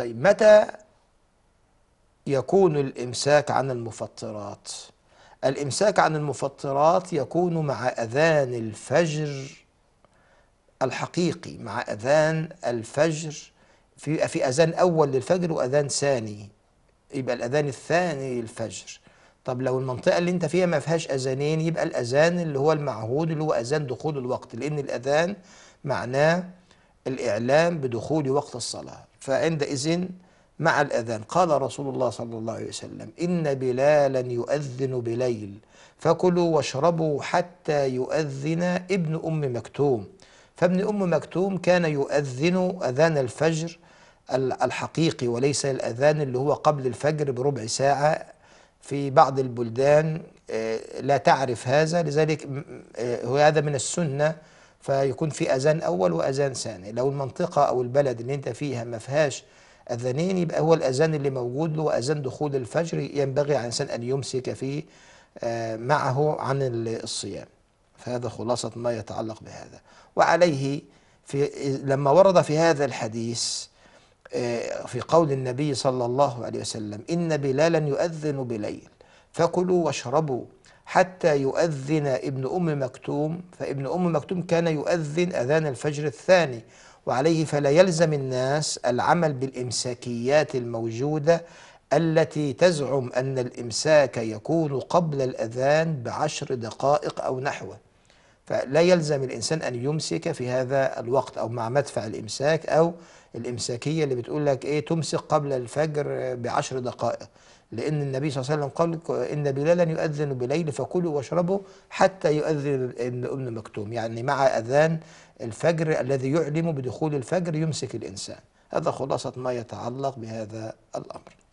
طيب متى يكون الإمساك عن المفطرات الإمساك عن المفطرات يكون مع أذان الفجر الحقيقي مع أذان الفجر في في أذان أول للفجر وأذان ثاني يبقى الأذان الثاني للفجر طب لو المنطقة اللي أنت فيها ما فيهاش أذانين يبقى الأذان اللي هو المعهود اللي هو أذان دخول الوقت لأن الأذان معناه الإعلام بدخول وقت الصلاة فعندئذ مع الأذان قال رسول الله صلى الله عليه وسلم إن بلالا يؤذن بليل فكلوا واشربوا حتى يؤذن ابن أم مكتوم فابن أم مكتوم كان يؤذن أذان الفجر الحقيقي وليس الأذان اللي هو قبل الفجر بربع ساعة في بعض البلدان آه، لا تعرف هذا لذلك آه، هذا من السنة فيكون في اذان اول واذان ثاني لو المنطقه او البلد اللي انت فيها ما فيهاش اذانين يبقى هو الاذان اللي موجود له اذان دخول الفجر ينبغي على الانسان ان يمسك فيه آه، معه عن الصيام فهذا خلاصه ما يتعلق بهذا وعليه في لما ورد في هذا الحديث آه، في قول النبي صلى الله عليه وسلم ان بلالا يؤذن بليل فكلوا واشربوا حتى يؤذن ابن أم مكتوم فابن أم مكتوم كان يؤذن أذان الفجر الثاني وعليه فلا يلزم الناس العمل بالإمساكيات الموجودة التي تزعم أن الإمساك يكون قبل الأذان بعشر دقائق أو نحوه فلا يلزم الإنسان أن يمسك في هذا الوقت أو مع مدفع الإمساك أو الإمساكية اللي بتقول لك إيه تمسك قبل الفجر بعشر دقائق لأن النبي صلى الله عليه وسلم قال إن بلالا يؤذن بليل فكلوا واشربوا حتى يؤذن ابن أم مكتوم يعني مع أذان الفجر الذي يعلم بدخول الفجر يمسك الإنسان هذا خلاصة ما يتعلق بهذا الأمر